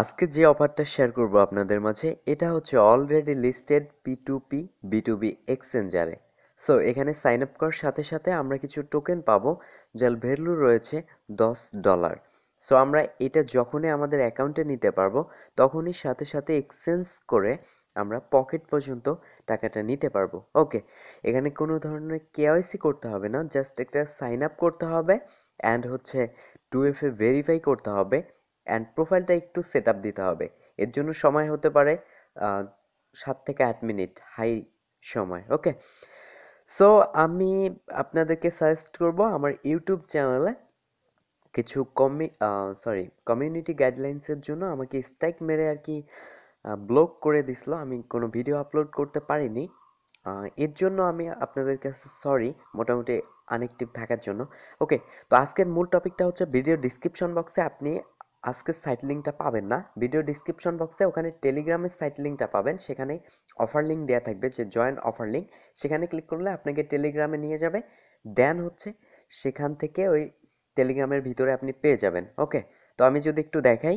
আজকে যে অফারটা শেয়ার করব আপনাদের মাঝে এটা হচ্ছে already listed P two P B two B এক্সচেঞ্জারে সো এখানে সাইন আপ করার সাথে সাথে আমরা কিছু টোকেন পাবো যার ভ্যালু রয়েছে দশ ডলার সো আমরা এটা যখনই আমাদের অ্যাকাউন্টে নিতে পারবো তখনই সাথে সাথে এক্সচেঞ্জ করে আমরা পকেট পর্যন্ত টাকাটা নিতে পারবো ওকে এখানে কোনো ধরনের কেওয়াইসি করতে হবে না জাস্ট একটা সাইন আপ করতে হবে অ্যান্ড হচ্ছে টু এফ এ ভেরিফাই করতে হবে অ্যান্ড প্রোফাইলটা একটু সেট দিতে হবে এর জন্য সময় হতে পারে সাত থেকে আট মিনিট হাই সময় ওকে সো আমি আপনাদেরকে সাজেস্ট করব আমার ইউটিউব চ্যানেলে কিছু কমি সরি কমিউনিটি গাইডলাইন্সের জন্য আমাকে স্ট্রাইক মেরে আর কি ব্লক করে দিছিল আমি কোনো ভিডিও আপলোড করতে পারিনি এর জন্য আমি আপনাদের কাছে সরি মোটামুটি আনএক্টিভ থাকার জন্য ওকে তো আজকের মূল টপিকটা হচ্ছে ভিডিও ডিসক্রিপশন বক্সে আপনি আজকের সাইট লিঙ্কটা পাবেন না ভিডিও ডিসক্রিপশন বক্সে ওখানে টেলিগ্রামের সাইট লিঙ্কটা পাবেন সেখানে অফার লিঙ্ক দেওয়া থাকবে যে জয়েন্ট অফার লিঙ্ক সেখানে ক্লিক করলে আপনাকে টেলিগ্রামে নিয়ে যাবে দেন হচ্ছে সেখান থেকে ওই টেলিগ্রামের ভিতরে আপনি পেয়ে যাবেন ওকে তো আমি যদি একটু দেখাই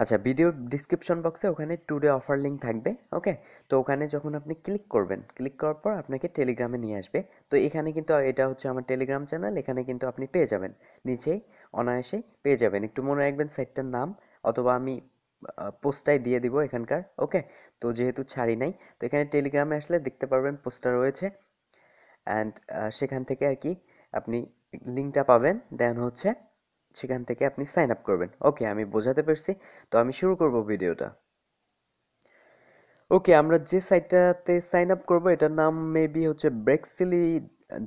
আচ্ছা ভিডিও ডিসক্রিপশন বক্সে ওখানে টুডে অফার লিঙ্ক থাকবে ওকে তো ওখানে যখন আপনি ক্লিক করবেন ক্লিক করার পর আপনাকে টেলিগ্রামে নিয়ে আসবে তো এখানে কিন্তু এটা হচ্ছে আমার টেলিগ্রাম চ্যানেল এখানে কিন্তু আপনি পেয়ে যাবেন নিচেই অনায়াসেই পেয়ে যাবেন একটু মনে রাখবেন সাইটটার নাম অথবা আমি পোস্টটাই দিয়ে দিব এখানকার ওকে তো যেহেতু ছাড়ি নাই তো এখানে টেলিগ্রামে আসলে দেখতে পারবেন পোস্টটা রয়েছে অ্যান্ড সেখান থেকে আর কি আপনি লিঙ্কটা পাবেন দেন হচ্ছে সেখান থেকে আপনি সাইন আপ করবেন ওকে আমি বোঝাতে পারছি তো আমি শুরু করব ভিডিওটা ওকে আমরা যে সাইটটাতে সাইন আপ করবো এটার নাম মেবি হচ্ছে ব্রেকসিলি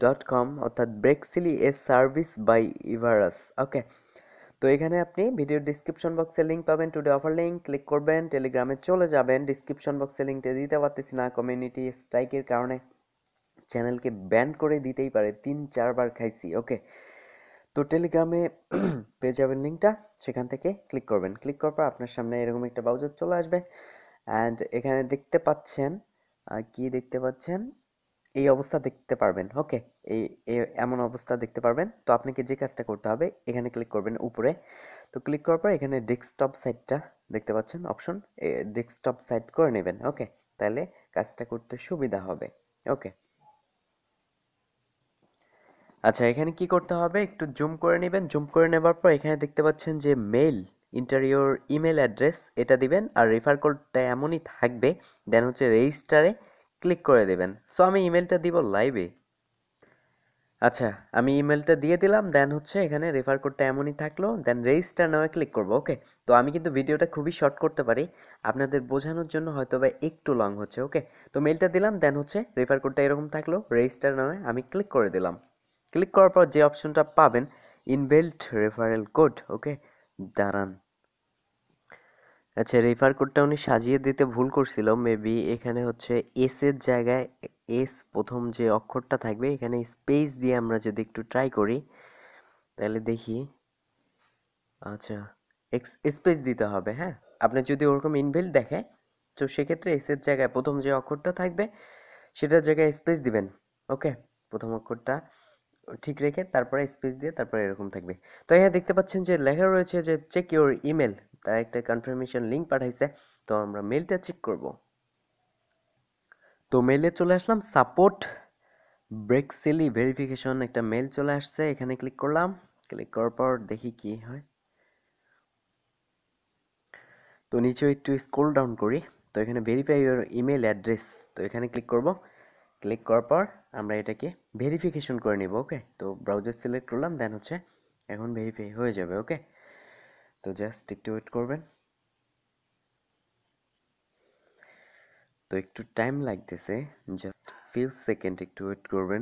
ডট কম অর্থাৎ ব্রেকসিলি এ সার্ভিস বাই ইভারাস ওকে তো এখানে আপনি ভিডিও ডিসক্রিপশন বক্সে লিঙ্ক পাবেন টুডে অফার লিঙ্ক ক্লিক করবেন টেলিগ্রামে চলে যাবেন ডিসক্রিপশন বক্সে লিঙ্কটা দিতে পারতেছি না কমিউনিটি স্ট্রাইকের কারণে চ্যানেলকে ব্যান করে দিতেই পারে তিন চারবার খাইছি ওকে তো টেলিগ্রামে পেয়ে যাবেন লিঙ্কটা সেখান থেকে ক্লিক করবেন ক্লিক করার পর আপনার সামনে এরকম একটা ব্রাউজার চলে আসবে অ্যান্ড এখানে দেখতে পাচ্ছেন কি দেখতে পাচ্ছেন এই অবস্থা দেখতে পারবেন ওকে এই এমন অবস্থা দেখতে পারবেন তো আপনাকে যে কাজটা করতে হবে এখানে ক্লিক করবেন উপরে তো ক্লিক করার পর এখানে ডেস্কটপ সাইটটা দেখতে পাচ্ছেন অপশন ডেস্কটপ সাইট করে নেবেন ওকে তাহলে কাজটা করতে সুবিধা হবে ওকে আচ্ছা এখানে কি করতে হবে একটু জুম করে নেবেন জুম করে নেবার পর এখানে দেখতে পাচ্ছেন যে মেইল ইন্টারিওর ইমেল অ্যাড্রেস এটা দিবেন আর রেফার কোডটা এমনই থাকবে দেন হচ্ছে রেজিস্টারে ক্লিক করে দেবেন সো আমি ইমেলটা দিব লাইভে আচ্ছা আমি ইমেলটা দিয়ে দিলাম দেন হচ্ছে এখানে রেফার কোডটা এমনই থাকলো দেন রেজিস্টার নামে ক্লিক করবো ওকে তো আমি কিন্তু ভিডিওটা খুবই শর্ট করতে পারি আপনাদের বোঝানোর জন্য হয়তো বা একটু লং হচ্ছে ওকে তো মেলটা দিলাম দেন হচ্ছে রেফার কোডটা এরকম থাকলো রেজিস্টার নামে আমি ক্লিক করে দিলাম ক্লিক করার পর যে অপশনটা পাবেন ইনবিল্ট রেফারেল কোড ওকে দাঁড়ান আচ্ছা রেফার কোডটা উনি সাজিয়ে দিতে ভুল করছিল মেবি এখানে হচ্ছে এস এর জায়গায় এস প্রথম যে অক্ষরটা থাকবে এখানে স্পেস দিয়ে আমরা যদি একটু ট্রাই করি তাহলে দেখি আচ্ছা এক্স স্পেস দিতে হবে হ্যাঁ আপনি যদি ওরকম ইনভেল্ট দেখে তো সেক্ষেত্রে এস এর জায়গায় প্রথম যে অক্ষরটা থাকবে সেটার জায়গায় স্পেস দিবেন ওকে প্রথম অক্ষরটা ঠিক রেখে তারপরে স্পেস দিয়ে তারপরে এরকম থাকবে তো হ্যাঁ দেখতে পাচ্ছেন যে লেখা রয়েছে যে চেক ইউর ইমেল তার একটা কনফার্মেশন লিঙ্ক পাঠাইছে তো আমরা মেলটা চেক করব তো মেলে চলে আসলাম সাপোর্ট ব্রেকসেলি ভেরিফিকেশন একটা মেল চলে আসছে এখানে ক্লিক করলাম ক্লিক করার পর দেখি কি হয় তো নিচে একটু স্ক্রোল ডাউন করি তো এখানে ভেরিফাই ইউর ইমেল অ্যাড্রেস তো এখানে ক্লিক করবো ক্লিক করার পর আমরা এটাকে ভেরিফিকেশন করে নিব ওকে তো ব্রাউজার সিলেক্ট করলাম দেন হচ্ছে এখন ভেরিফাই হয়ে যাবে ওকে তো জাস্ট একটু ওয়েট করবেন তো একটু টাইম লাগতেছে জাস্ট ফিউ সেকেন্ড একটু ওয়েট করবেন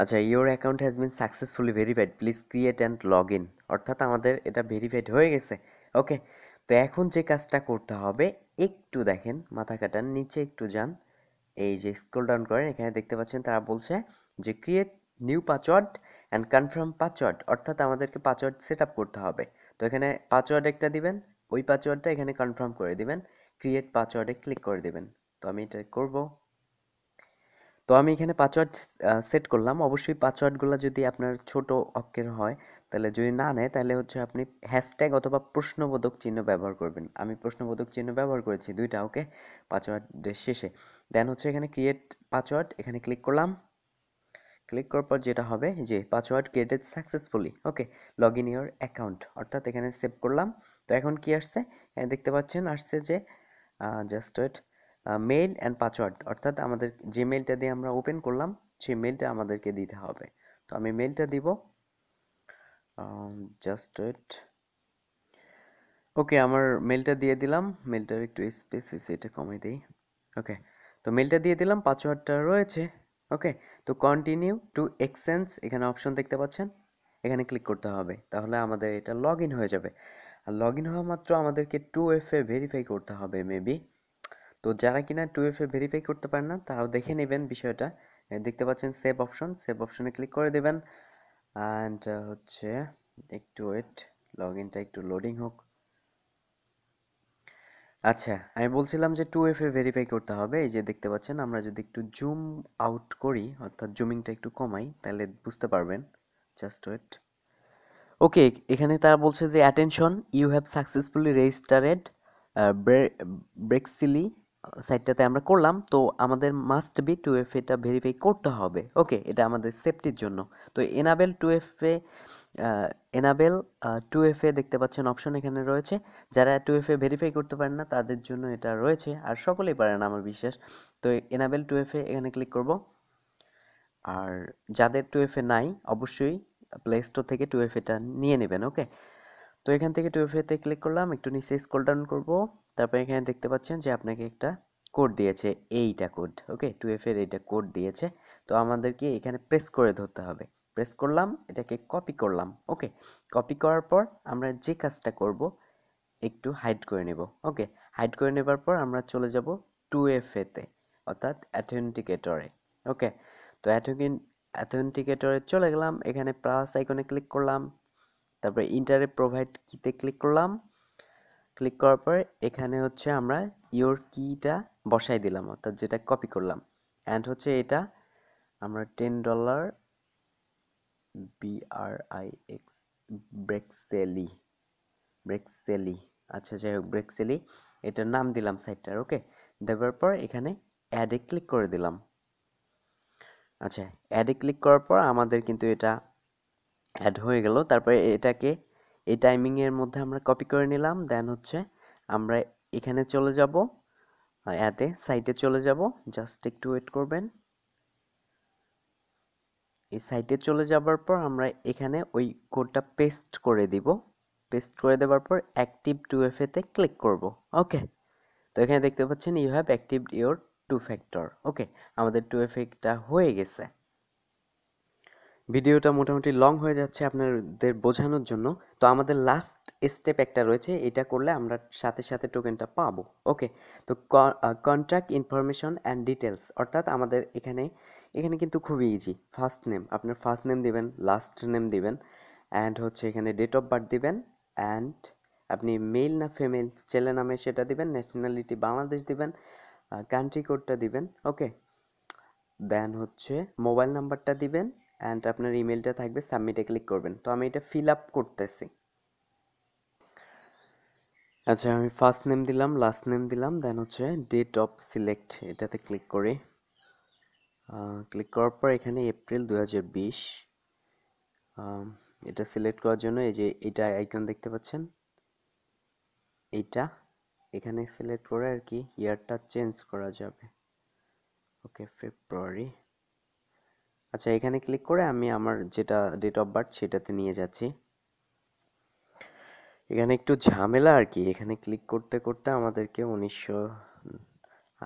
আচ্ছা your account has been successfully verified please create and log in অর্থাৎ আমাদের এটা ভেরিফাইড হয়ে গেছে ওকে তো এখন যে কাজটা করতে হবে একটু দেখেন মাথা কাটান নিচে একটু যান এই যে স্ক্রল ডাউন করেন এখানে দেখতে পাচ্ছেন তারা বলছে যে create new password and confirm password অর্থাৎ আমাদেরকে পাসওয়ার্ড সেট আপ করতে হবে তো এখানে পাসওয়ার্ড একটা দিবেন ওই পাসওয়ার্ডটা এখানে কনফার্ম করে দিবেন ক্রিয়েট পাসওয়ার্ডে ক্লিক করে দিবেন তো আমি এটা করবো তো আমি এখানে পাসওয়ার্ড সেট করলাম অবশ্যই পাসওয়ার্ডগুলো যদি আপনার ছোট অক্ষের হয় তাহলে যদি না নেয় তাহলে হচ্ছে আপনি হ্যাশট্যাগ অথবা প্রশ্নবোধক চিহ্ন ব্যবহার করবেন আমি প্রশ্নবোধক চিহ্ন ব্যবহার করেছি দুইটা ওকে পাসওয়ার্ডের শেষে দেন হচ্ছে এখানে ক্রিয়েট পাসওয়ার্ড এখানে ক্লিক করলাম ক্লিক করার পর যেটা হবে যে password created successfully okay log in your account অর্থাৎ এখানে সেভ করলাম তো এখন কি আসছে দেখতে পাচ্ছেন আসছে যে just wait mail and password অর্থাৎ আমাদের যে মেলটা দিয়ে আমরা ওপেন করলাম সেই মেলটা আমাদেরকে দিতে হবে তো আমি মেলটা দিব জাস্ট ওয়েট ওকে আমার মেলটা দিয়ে দিলাম মেলটার একটু স্পেস এটা কমে দিই ওকে তো মেলটা দিয়ে দিলাম পাসওয়ার্ডটা রয়েছে ওকে তো কন্টিনিউ টু এক্সচেঞ্জ এখানে অপশন দেখতে পাচ্ছেন এখানে ক্লিক করতে হবে তাহলে আমাদের এটা লগ হয়ে যাবে আর লগ হওয়া মাত্র আমাদেরকে টু এফ এ ভেরিফাই করতে হবে মেবি তো যারা কিনা টু এফ এ ভেরিফাই করতে পারেন না তারাও দেখে নেবেন বিষয়টা দেখতে পাচ্ছেন সেভ অপশন সেভ অপশনে ক্লিক করে দেবেন অ্যান্ড হচ্ছে একটু ওয়েট লগ ইনটা একটু লোডিং হোক আচ্ছা আমি বলছিলাম যে টু এফ এ ভেরিফাই করতে হবে এই যে দেখতে পাচ্ছেন আমরা যদি একটু জুম আউট করি অর্থাৎ জুমিংটা একটু কমাই তাহলে বুঝতে পারবেন জাস্ট ওয়েট ওকে এখানে তারা বলছে যে attention you have successfully registered ব্রেক্সিলি সাইটটাতে আমরা করলাম তো আমাদের মাস্ট বি টু এফ এটা ভেরিফাই করতে হবে ওকে এটা আমাদের সেফটির জন্য তো enable two F A enable two F A দেখতে পাচ্ছেন অপশন এখানে রয়েছে যারা টু এফ এ ভেরিফাই করতে পারেন না তাদের জন্য এটা রয়েছে আর সকলেই পারেন আমার বিশ্বাস তো এনাবেল টু এফ এ এখানে ক্লিক করব আর যাদের টু এফ এ নাই অবশ্যই প্লে স্টোর থেকে টু এফ এটা নিয়ে নেবেন ওকে তো এখান থেকে টু এফ এতে ক্লিক করলাম একটু নিচে স্কল ডাউন করবো তারপর এখানে দেখতে পাচ্ছেন যে আপনাকে একটা কোড দিয়েছে এইটা কোড ওকে টু এফ এর এইটা কোড দিয়েছে তো আমাদেরকে এখানে প্রেস করে ধরতে হবে প্রেস করলাম এটাকে কপি করলাম ওকে কপি করার পর আমরা যে কাজটা করব একটু হাইড করে নেব ওকে হাইড করে নেবার পর আমরা চলে যাব টু এফ এতে অর্থাৎ অ্যাথেন্টিকেটরে ওকে তো অ্যাথেন অ্যাথেন্টিকেটরে চলে গেলাম এখানে প্লাস আইকনে ক্লিক করলাম তারপরে ইন্টারে প্রোভাইড কিতে ক্লিক করলাম ক্লিক করার পর এখানে হচ্ছে আমরা ইওর কিটা বসাই দিলাম অর্থাৎ যেটা কপি করলাম অ্যান্ড হচ্ছে এটা আমরা টেন ডলার বিআরআই এক্স ব্রেকসেলি ব্রেকসেলি আচ্ছা যাই হোক ব্রেকসেলি এটার নাম দিলাম সাইটটার ওকে দেওয়ার পর এখানে অ্যাডে ক্লিক করে দিলাম আচ্ছা অ্যাডে ক্লিক করার পর আমাদের কিন্তু এটা অ্যাড হয়ে গেল তারপরে এটাকে এই টাইমিংয়ের মধ্যে আমরা কপি করে নিলাম দেন হচ্ছে আমরা এখানে চলে যাব এতে সাইটে চলে যাব জাস্ট একটু ওয়েট করবেন এই সাইটে চলে যাবার পর আমরা এখানে ওই কোডটা পেস্ট করে দিব পেস্ট করে দেওয়ার পর অ্যাক্টিভ টু এফ এতে ক্লিক করব ওকে তো এখানে দেখতে পাচ্ছেন you have active your two factor okay আমাদের টু এফ হয়ে গেছে ভিডিওটা মোটামুটি লং হয়ে যাচ্ছে আপনাদের বোঝানোর জন্য তো আমাদের লাস্ট স্টেপ একটা রয়েছে এটা করলে আমরা সাথে সাথে টোকেনটা পাবো ওকে তো কন্ট্রাক্ট ইনফরমেশন অ্যান্ড ডিটেলস অর্থাৎ আমাদের এখানে এখানে কিন্তু খুবই ইজি ফার্স্ট নেম আপনার ফার্স্ট নেম দিবেন লাস্ট নেম দিবেন অ্যান্ড হচ্ছে এখানে ডেট অফ বার্থ দিবেন অ্যান্ড আপনি মেল না ফিমেল ছেলে নামে সেটা দিবেন ন্যাশনালিটি বাংলাদেশ দিবেন কান্ট্রি কোডটা দিবেন ওকে দেন হচ্ছে মোবাইল নাম্বারটা দিবেন অ্যান্ড আপনার ইমেলটা থাকবে সাবমিটে ক্লিক করবেন তো আমি এটা ফিল আপ করতেছি আচ্ছা আমি ফার্স্ট নেম দিলাম লাস্ট নেম দিলাম দেন হচ্ছে ডেট অফ সিলেক্ট এটাতে ক্লিক করে ক্লিক করার পর এখানে এপ্রিল দু এটা সিলেক্ট করার জন্য এই যে এটা আইকন দেখতে পাচ্ছেন এইটা এখানে সিলেক্ট করে আর কি ইয়ারটা চেঞ্জ করা যাবে ওকে ফেব্রুয়ারি আচ্ছা এখানে ক্লিক করে আমি আমার যেটা ডেট অফ বার্থ সেটাতে নিয়ে যাচ্ছি এখানে একটু ঝামেলা আর কি এখানে ক্লিক করতে করতে আমাদেরকে উনিশশো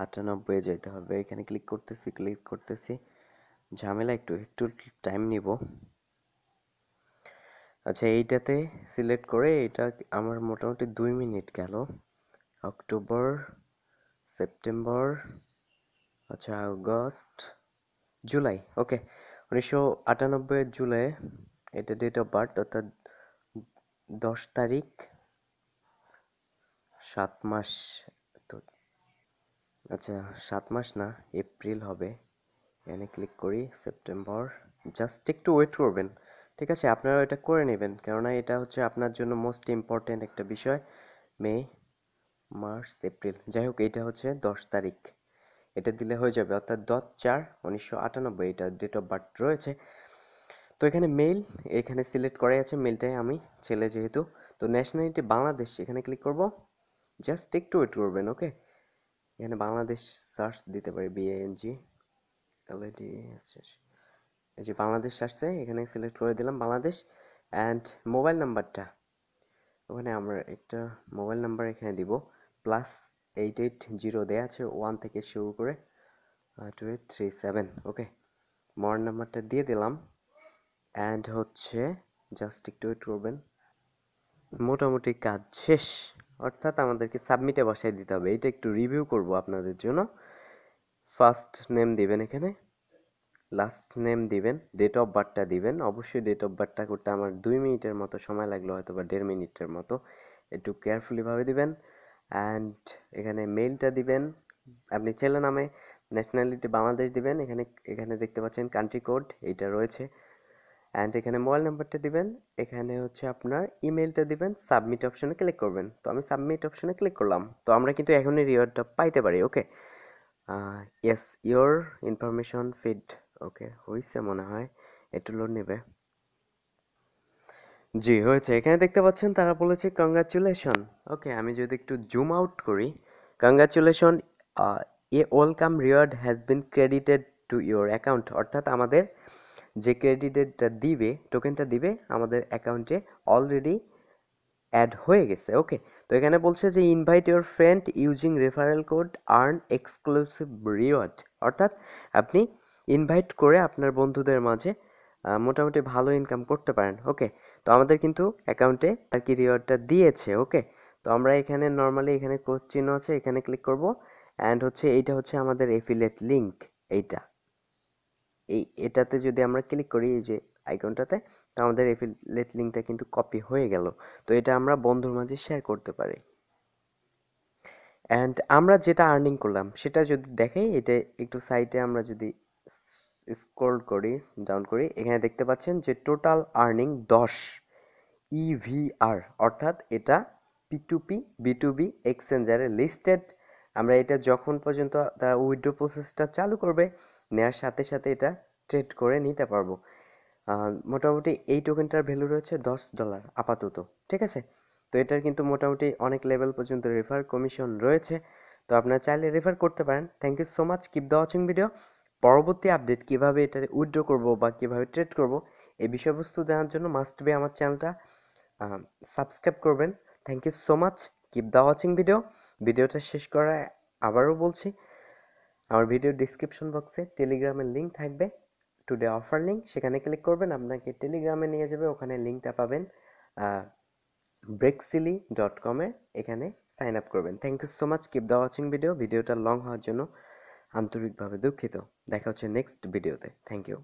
আটানব্বই যেতে হবে এখানে ক্লিক করতেছি ক্লিক করতেছি ঝামেলা একটু একটু টাইম নিব আচ্ছা এইটাতে সিলেক্ট করে এটা আমার মোটামুটি দুই মিনিট গেল অক্টোবর সেপ্টেম্বর আচ্ছা আগস্ট জুলাই ওকে উনিশশো আটানব্বই জুলাই এটা ডেট অফ বার্থ অর্থাৎ দশ তারিখ সাত মাস তো আচ্ছা সাত মাস না এপ্রিল হবে এনে ক্লিক করি সেপ্টেম্বর জাস্ট একটু ওয়েট করবেন ঠিক আছে আপনারা এটা করে নেবেন কেননা এটা হচ্ছে আপনার জন্য মোস্ট ইম্পর্ট্যান্ট একটা বিষয় মে মার্চ এপ্রিল যাই হোক এটা হচ্ছে দশ তারিখ এটা দিলে হয়ে যাবে অর্থাৎ দশ চার উনিশশো আটানব্বই এটা ডেট অফ বার্থ রয়েছে তো এখানে মেল এখানে সিলেক্ট করাই আছে মেলটাই আমি ছেলে যেহেতু তো ন্যাশনালিটি বাংলাদেশ এখানে ক্লিক করব জাস্ট একটু ওয়েট করবেন ওকে এখানে বাংলাদেশ সার্চ দিতে পারি বিএএনজি এলএডি এই যে বাংলাদেশ আসছে এখানে সিলেক্ট করে দিলাম বাংলাদেশ অ্যান্ড মোবাইল নাম্বারটা ওখানে আমরা একটা মোবাইল নাম্বার এখানে দিব প্লাস এইট এইট জিরো দেওয়া আছে ওয়ান থেকে শুরু করে two eight three seven okay মর্ন নাম্বারটা দিয়ে দিলাম অ্যান্ড হচ্ছে জাস্ট একটু ওয়েট করবেন মোটামুটি কাজ শেষ অর্থাৎ আমাদেরকে সাবমিটে বসাই দিতে হবে এটা একটু রিভিউ করব আপনাদের জন্য ফার্স্ট নেম দিবেন এখানে লাস্ট নেম দিবেন ডেট অফ বার্থটা দিবেন অবশ্যই ডেট অফ বার্থটা করতে আমার দুই মিনিটের মতো সময় লাগলো হয়তো বা দেড় মিনিটের মতো একটু কেয়ারফুলিভাবে দিবেন অ্যান্ড এখানে মেইলটা দিবেন আপনি ছেলে নামে ন্যাশনালিটি বাংলাদেশ দিবেন এখানে এখানে দেখতে পাচ্ছেন কান্ট্রি কোড এইটা রয়েছে অ্যান্ড এখানে মোবাইল নাম্বারটা দিবেন এখানে হচ্ছে আপনার ইমেলটা দিবেন সাবমিট অপশানে ক্লিক করবেন তো আমি সাবমিট অপশানে ক্লিক করলাম তো আমরা কিন্তু এখনই রিওয়ার্ডটা পাইতে পারি okay yes your information feed okay হয়েছে মনে হয় একটু নেবে জি হয়েছে এখানে দেখতে পাচ্ছেন তারা বলেছে কংগ্রাচুলেশন ওকে আমি যদি একটু জুম আউট করি congratulation a welcome reward has been credited to your account অর্থাৎ আমাদের যে ক্রেডিটেডটা দিবে টোকেনটা দিবে আমাদের অ্যাকাউন্টে অলরেডি অ্যাড হয়ে গেছে ওকে তো এখানে বলছে যে invite your friend using referral code earn exclusive reward অর্থাৎ আপনি ইনভাইট করে আপনার বন্ধুদের মাঝে মোটামুটি ভালো ইনকাম করতে পারেন ওকে তো আমাদের কিন্তু অ্যাকাউন্টে আর কি রিওয়ার্ডটা দিয়েছে ওকে তো আমরা এখানে নর্মালি এখানে ক্রোচ চিহ্ন আছে এখানে ক্লিক করব অ্যান্ড হচ্ছে এইটা হচ্ছে আমাদের এফিলেট লিঙ্ক এইটা এই এটাতে যদি আমরা ক্লিক করি এই যে আইকনটাতে তো আমাদের এফিলেট লিঙ্কটা কিন্তু কপি হয়ে গেল তো এটা আমরা বন্ধুর মাঝে শেয়ার করতে পারি অ্যান্ড আমরা যেটা আর্নিং করলাম সেটা যদি দেখে এটা একটু সাইটে আমরা যদি স্ক্রল করি ডাউন করি এখানে দেখতে পাচ্ছেন যে টোটাল আর্নিং দশ ইভিআর e অর্থাৎ এটা P two B two B এক্সচেঞ্জারে লিস্টেড আমরা এটা যখন পর্যন্ত তারা উইড্রো প্রসেসটা চালু করবে নেওয়ার সাথে সাথে এটা ট্রেড করে নিতে পারবো মোটামুটি এই টোকেনটার ভ্যালু রয়েছে দশ ডলার আপাতত ঠিক আছে তো এটার কিন্তু মোটামুটি অনেক লেভেল পর্যন্ত রেফার কমিশন রয়েছে তো আপনারা চাইলে রেফার করতে পারেন thank you so much keep the watching video পরবর্তী আপডেট কিভাবে এটা উইথড্র করব বা কিভাবে ট্রেড করব এই বিষয়বস্তু জানার জন্য মাস্ট বি আমার চ্যানেলটা সাবস্ক্রাইব করবেন thank you so much keep the watching video ভিডিওটা শেষ করা আবারও বলছি আমার ভিডিও ডিসক্রিপশন বক্সে টেলিগ্রামের লিঙ্ক থাকবে টুডে অফার লিঙ্ক সেখানে ক্লিক করবেন আপনাকে টেলিগ্রামে নিয়ে যাবে ওখানে লিঙ্কটা পাবেন ব্রেকসিলি ডট কমে এখানে সাইন আপ করবেন thank you so much keep the watching video ভিডিওটা লং হওয়ার জন্য আন্তরিকভাবে দুঃখিত দেখা হচ্ছে নেক্সট ভিডিওতে থ্যাংক ইউ